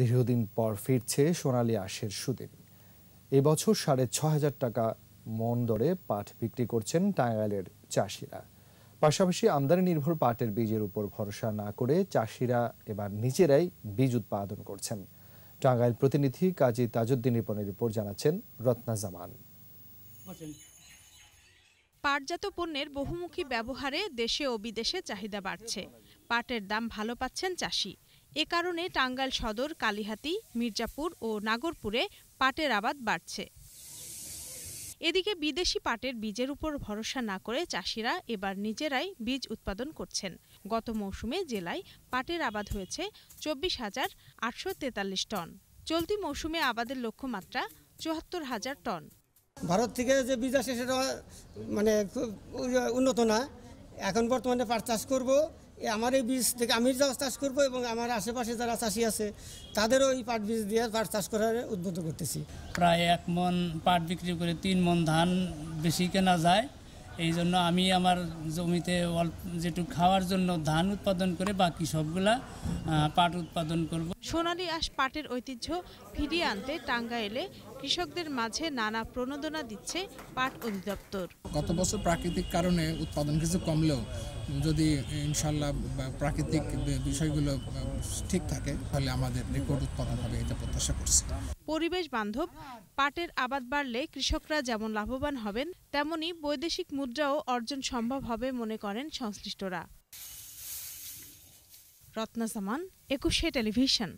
দীর্ঘদিন পর ফিরছে সোনালি আশের সুদিন এবছর সাড়ে ছ হাজার টাকা মন দরে পাট বিক্রি করছেন টাঙ্গাইলের চাষিরা পাশাপাশি আমদানি নির্ভর পাটের বীজের উপর ভরসা না করে চাষিরা এবার নিজেরাই বীজ উৎপাদন করছেন টাঙ্গাইল প্রতিনিধি কাজী তাজুদ্দিন রিপনের উপর জানাচ্ছেন রত্না জামান পাটজাত পণ্যের বহুমুখী ব্যবহারে দেশে ও বিদেশে চাহিদা বাড়ছে পাটের দাম ভালো পাচ্ছেন চাষি এ কারণে টাঙ্গাইল সদর কালিহাতি মির্জাপুর ও নাগরপুরে পাটের আবাদ বাড়ছে এদিকে বিদেশি পাটের বীজের উপর ভরসা না করে চাষিরা এবার নিজেরাই বীজ উৎপাদন করছেন গত মৌসুমে জেলায় পাটের আবাদ হয়েছে চব্বিশ হাজার আটশো তেতাল্লিশ টন চলতি মৌসুমে আবাদের লক্ষ্যমাত্রা চুয়াত্তর হাজার টন ভারত থেকে যে বীজ আসে সেটা মানে উন্নত না এখন বর্তমানে পাট চাষ করবো আমার এই বীজ থেকে আমি যা চাষ করবো এবং আমার আশেপাশে যারা চাষি আছে তাদেরও এই পাট বীজ দিয়ে পাট চাষ করার উদ্বুদ্ধ করতেছি প্রায় এক মন পাট বিক্রি করে তিন মন ধান বেশি কেনা যায় এই জন্য আমি আমার জমিতে অল্প যেটুকু খাওয়ার জন্য ধান উৎপাদন করে বাকি সবগুলা পাট উৎপাদন করব সোনালী আশ পাটের ঐতিহ্য ফিরিয়ে আনতে টাঙ্গাইলে কৃষকদের মাঝে নানা প্রণোদনা দিচ্ছে পাট অধিদপ্তর গত বছর প্রাকৃতিক কারণে উৎপাদন কিছু কমলেও যদি ইনশাল্লাহ প্রাকৃতিক বিষয়গুলো ঠিক থাকে তাহলে আমাদের রেকর্ড উৎপাদন হবে এটা প্রত্যাশা করছি পরিবেশ বান্ধব পাটের আবাদ বাড়লে কৃষকরা যেমন লাভবান হবেন তেমনি বৈদেশিক মুদ্রাও অর্জন সম্ভব হবে মনে করেন সংশ্লিষ্টরা রত্না সামান একুশে টেলিভিশন